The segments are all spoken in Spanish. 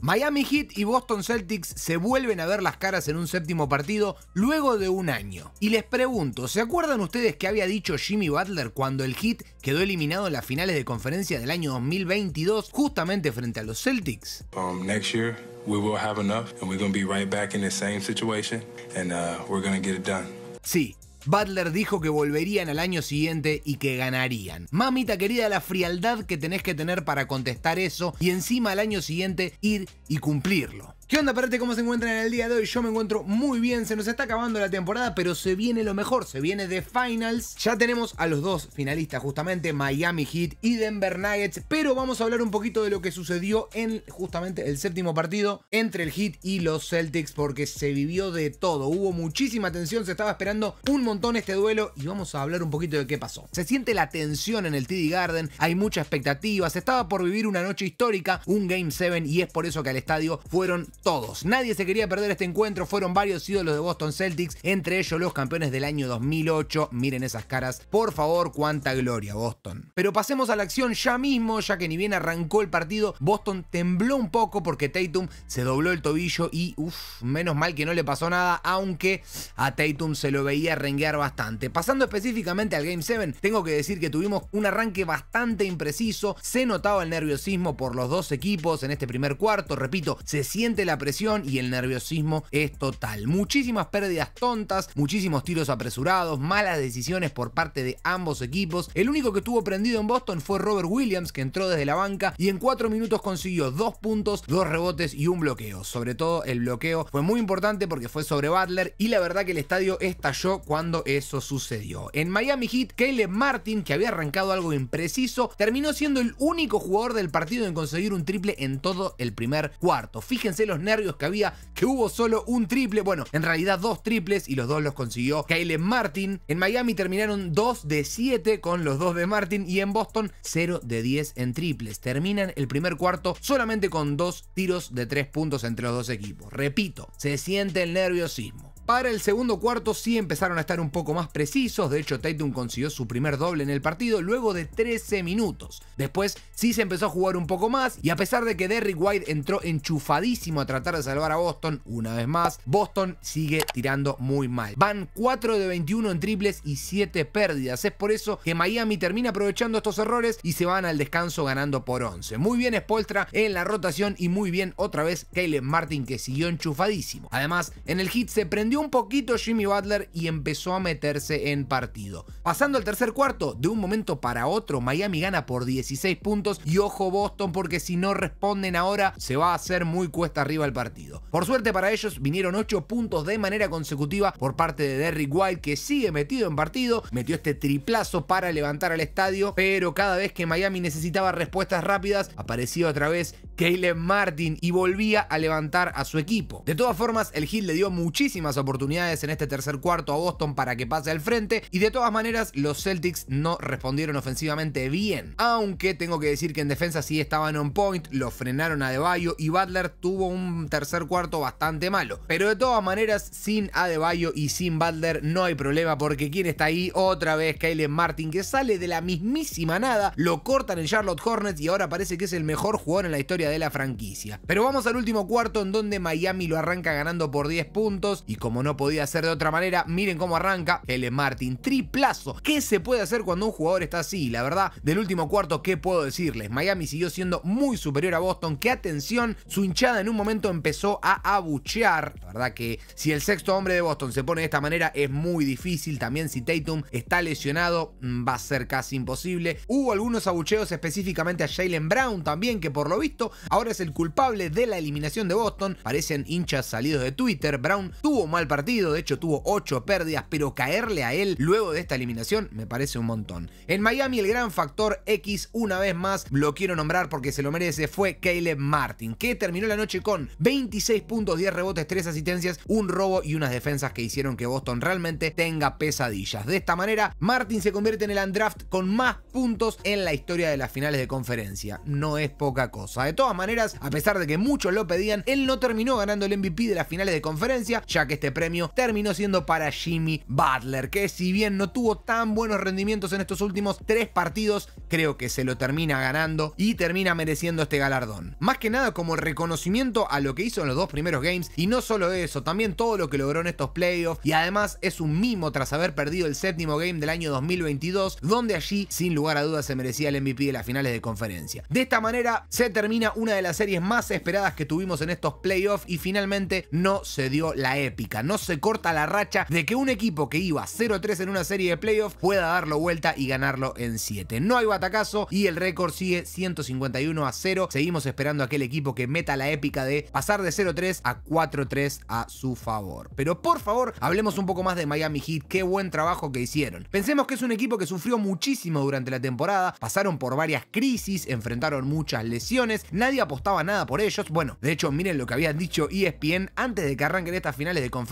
Miami Heat y Boston Celtics se vuelven a ver las caras en un séptimo partido luego de un año. Y les pregunto, ¿se acuerdan ustedes que había dicho Jimmy Butler cuando el Heat quedó eliminado en las finales de conferencia del año 2022 justamente frente a los Celtics? Um, next year we will have enough and we're be right back in the same situation and uh, we're get it done. Sí, Butler dijo que volverían al año siguiente y que ganarían. Mamita querida, la frialdad que tenés que tener para contestar eso y encima al año siguiente ir y cumplirlo. ¿Qué onda, parate? ¿Cómo se encuentran en el día de hoy? Yo me encuentro muy bien, se nos está acabando la temporada, pero se viene lo mejor, se viene de finals. Ya tenemos a los dos finalistas, justamente Miami Heat y Denver Nuggets, pero vamos a hablar un poquito de lo que sucedió en justamente el séptimo partido entre el Heat y los Celtics, porque se vivió de todo, hubo muchísima tensión, se estaba esperando un montón este duelo y vamos a hablar un poquito de qué pasó. Se siente la tensión en el TD Garden, hay mucha expectativa, se estaba por vivir una noche histórica, un Game 7 y es por eso que al estadio fueron todos. Nadie se quería perder este encuentro, fueron varios ídolos de Boston Celtics, entre ellos los campeones del año 2008. Miren esas caras, por favor, cuánta gloria Boston. Pero pasemos a la acción ya mismo, ya que ni bien arrancó el partido, Boston tembló un poco porque Tatum se dobló el tobillo y, uff, menos mal que no le pasó nada, aunque a Tatum se lo veía renguear bastante. Pasando específicamente al Game 7, tengo que decir que tuvimos un arranque bastante impreciso, se notaba el nerviosismo por los dos equipos en este primer cuarto, repito, se siente la presión y el nerviosismo es total. Muchísimas pérdidas tontas, muchísimos tiros apresurados, malas decisiones por parte de ambos equipos. El único que estuvo prendido en Boston fue Robert Williams, que entró desde la banca y en cuatro minutos consiguió dos puntos, dos rebotes y un bloqueo. Sobre todo el bloqueo fue muy importante porque fue sobre Butler y la verdad que el estadio estalló cuando eso sucedió. En Miami Heat, Caleb Martin, que había arrancado algo impreciso, terminó siendo el único jugador del partido en conseguir un triple en todo el primer cuarto. Fíjense los nervios que había que hubo solo un triple, bueno, en realidad dos triples y los dos los consiguió Kyle Martin. En Miami terminaron 2 de 7 con los dos de Martin y en Boston 0 de 10 en triples. Terminan el primer cuarto solamente con dos tiros de tres puntos entre los dos equipos. Repito, se siente el nerviosismo. Para el segundo cuarto sí empezaron a estar un poco más precisos, de hecho Tatum consiguió su primer doble en el partido luego de 13 minutos. Después sí se empezó a jugar un poco más y a pesar de que Derrick White entró enchufadísimo a tratar de salvar a Boston una vez más, Boston sigue tirando muy mal. Van 4 de 21 en triples y 7 pérdidas, es por eso que Miami termina aprovechando estos errores y se van al descanso ganando por 11. Muy bien Spoltra en la rotación y muy bien otra vez Caleb Martin que siguió enchufadísimo. Además en el hit se prendió un poquito Jimmy Butler y empezó a meterse en partido. Pasando al tercer cuarto, de un momento para otro, Miami gana por 16 puntos y ojo Boston porque si no responden ahora se va a hacer muy cuesta arriba el partido. Por suerte para ellos vinieron 8 puntos de manera consecutiva por parte de Derrick White que sigue metido en partido, metió este triplazo para levantar al estadio, pero cada vez que Miami necesitaba respuestas rápidas apareció otra vez Caleb Martin y volvía a levantar a su equipo. De todas formas, el Hill le dio muchísimas oportunidades oportunidades en este tercer cuarto a Boston para que pase al frente y de todas maneras los Celtics no respondieron ofensivamente bien, aunque tengo que decir que en defensa sí estaban on point, lo frenaron a Adebayo y Butler tuvo un tercer cuarto bastante malo, pero de todas maneras sin Adebayo y sin Butler no hay problema porque quien está ahí otra vez Kylen Martin que sale de la mismísima nada, lo cortan en Charlotte Hornets y ahora parece que es el mejor jugador en la historia de la franquicia. Pero vamos al último cuarto en donde Miami lo arranca ganando por 10 puntos y como no podía ser de otra manera, miren cómo arranca el Martin. Triplazo. ¿Qué se puede hacer cuando un jugador está así? La verdad, del último cuarto, ¿qué puedo decirles? Miami siguió siendo muy superior a Boston. qué atención, su hinchada en un momento empezó a abuchear. La verdad que si el sexto hombre de Boston se pone de esta manera es muy difícil. También si Tatum está lesionado, mm, va a ser casi imposible. Hubo algunos abucheos específicamente a Jalen Brown también, que por lo visto ahora es el culpable de la eliminación de Boston. Parecen hinchas salidos de Twitter. Brown tuvo más al partido, de hecho tuvo 8 pérdidas, pero caerle a él luego de esta eliminación me parece un montón. En Miami el gran factor X, una vez más, lo quiero nombrar porque se lo merece, fue Caleb Martin, que terminó la noche con 26 puntos, 10 rebotes, 3 asistencias, un robo y unas defensas que hicieron que Boston realmente tenga pesadillas. De esta manera, Martin se convierte en el undraft con más puntos en la historia de las finales de conferencia. No es poca cosa. De todas maneras, a pesar de que muchos lo pedían, él no terminó ganando el MVP de las finales de conferencia, ya que este este premio terminó siendo para Jimmy Butler, que si bien no tuvo tan buenos rendimientos en estos últimos tres partidos, creo que se lo termina ganando y termina mereciendo este galardón. Más que nada como reconocimiento a lo que hizo en los dos primeros games y no solo eso, también todo lo que logró en estos playoffs y además es un mimo tras haber perdido el séptimo game del año 2022, donde allí sin lugar a dudas se merecía el MVP de las finales de conferencia. De esta manera se termina una de las series más esperadas que tuvimos en estos playoffs y finalmente no se dio la épica no se corta la racha de que un equipo que iba 0-3 en una serie de playoffs pueda darlo vuelta y ganarlo en 7. No hay batacazo y el récord sigue 151 a 0. Seguimos esperando a aquel equipo que meta la épica de pasar de 0-3 a 4-3 a su favor. Pero por favor, hablemos un poco más de Miami Heat, qué buen trabajo que hicieron. Pensemos que es un equipo que sufrió muchísimo durante la temporada, pasaron por varias crisis, enfrentaron muchas lesiones, nadie apostaba nada por ellos. Bueno, de hecho, miren lo que habían dicho ESPN antes de que arranquen estas finales de conferencia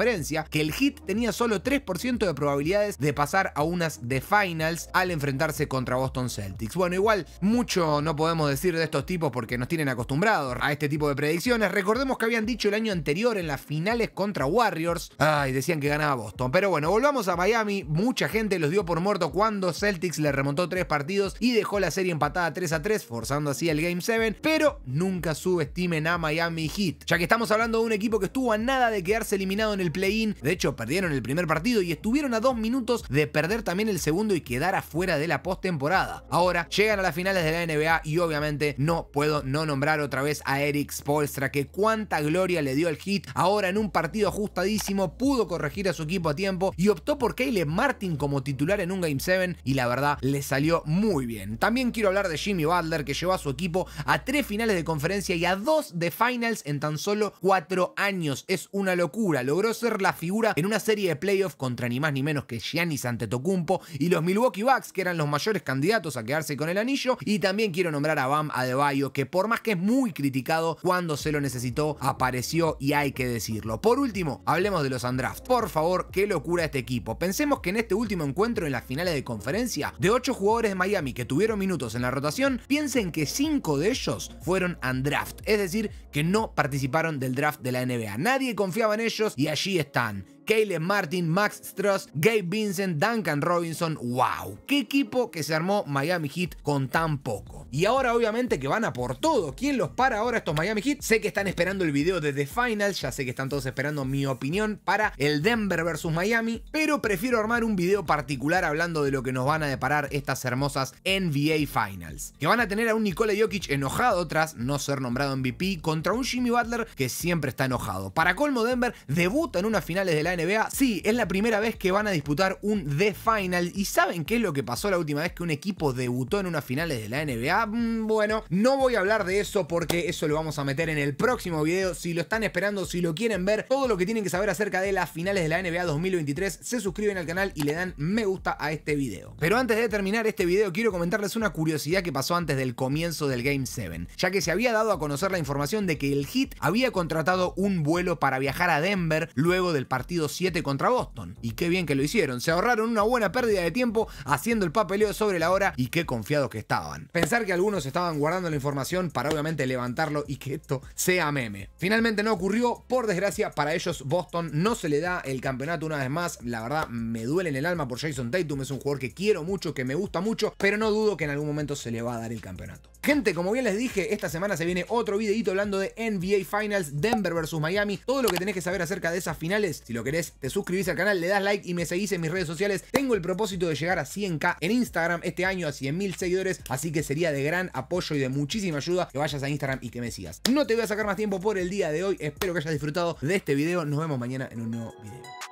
que el Heat tenía solo 3% de probabilidades de pasar a unas de finals al enfrentarse contra Boston Celtics. Bueno, igual mucho no podemos decir de estos tipos porque nos tienen acostumbrados a este tipo de predicciones. Recordemos que habían dicho el año anterior en las finales contra Warriors, ay, decían que ganaba Boston. Pero bueno, volvamos a Miami, mucha gente los dio por muerto cuando Celtics le remontó tres partidos y dejó la serie empatada 3 a 3, forzando así el Game 7, pero nunca subestimen a Miami Heat, ya que estamos hablando de un equipo que estuvo a nada de quedarse eliminado en el play-in. De hecho, perdieron el primer partido y estuvieron a dos minutos de perder también el segundo y quedar afuera de la postemporada. Ahora llegan a las finales de la NBA y obviamente no puedo no nombrar otra vez a Eric Spolstra, que cuánta gloria le dio el hit. Ahora en un partido ajustadísimo pudo corregir a su equipo a tiempo y optó por Caleb Martin como titular en un Game 7 y la verdad le salió muy bien. También quiero hablar de Jimmy Butler que llevó a su equipo a tres finales de conferencia y a dos de finals en tan solo cuatro años. Es una locura. Logró ser la figura en una serie de playoffs contra ni más ni menos que Giannis Antetokounmpo y los Milwaukee Bucks, que eran los mayores candidatos a quedarse con el anillo. Y también quiero nombrar a Bam Adebayo, que por más que es muy criticado, cuando se lo necesitó, apareció y hay que decirlo. Por último, hablemos de los Andraft. Por favor, qué locura este equipo. Pensemos que en este último encuentro en las finales de conferencia, de 8 jugadores de Miami que tuvieron minutos en la rotación, piensen que 5 de ellos fueron Andraft, es decir, que no participaron del draft de la NBA. Nadie confiaba en ellos y allí Shietan Caleb Martin, Max Struss, Gabe Vincent, Duncan Robinson. ¡Wow! ¡Qué equipo que se armó Miami Heat con tan poco! Y ahora obviamente que van a por todo. ¿Quién los para ahora estos Miami Heat? Sé que están esperando el video de The Finals. ya sé que están todos esperando mi opinión para el Denver versus Miami, pero prefiero armar un video particular hablando de lo que nos van a deparar estas hermosas NBA Finals. Que van a tener a un Nikola Jokic enojado tras no ser nombrado MVP contra un Jimmy Butler que siempre está enojado. Para colmo Denver debuta en unas finales de la NBA. Sí, es la primera vez que van a disputar un The Final. ¿Y saben qué es lo que pasó la última vez que un equipo debutó en unas finales de la NBA? Mm, bueno, no voy a hablar de eso porque eso lo vamos a meter en el próximo video. Si lo están esperando, si lo quieren ver, todo lo que tienen que saber acerca de las finales de la NBA 2023, se suscriben al canal y le dan me gusta a este video. Pero antes de terminar este video, quiero comentarles una curiosidad que pasó antes del comienzo del Game 7, ya que se había dado a conocer la información de que el Hit había contratado un vuelo para viajar a Denver luego del partido 7 contra Boston. Y qué bien que lo hicieron, se ahorraron una buena pérdida de tiempo haciendo el papeleo sobre la hora y qué confiados que estaban. Pensar que algunos estaban guardando la información para obviamente levantarlo y que esto sea meme. Finalmente no ocurrió, por desgracia para ellos Boston no se le da el campeonato una vez más, la verdad me duele en el alma por Jason Tatum, es un jugador que quiero mucho, que me gusta mucho, pero no dudo que en algún momento se le va a dar el campeonato. Gente, como bien les dije, esta semana se viene otro videito hablando de NBA Finals, Denver vs Miami, todo lo que tenés que saber acerca de esas finales. Si lo querés, te suscribís al canal, le das like y me seguís en mis redes sociales. Tengo el propósito de llegar a 100k en Instagram este año, a 100.000 seguidores, así que sería de gran apoyo y de muchísima ayuda que vayas a Instagram y que me sigas. No te voy a sacar más tiempo por el día de hoy, espero que hayas disfrutado de este video, nos vemos mañana en un nuevo video.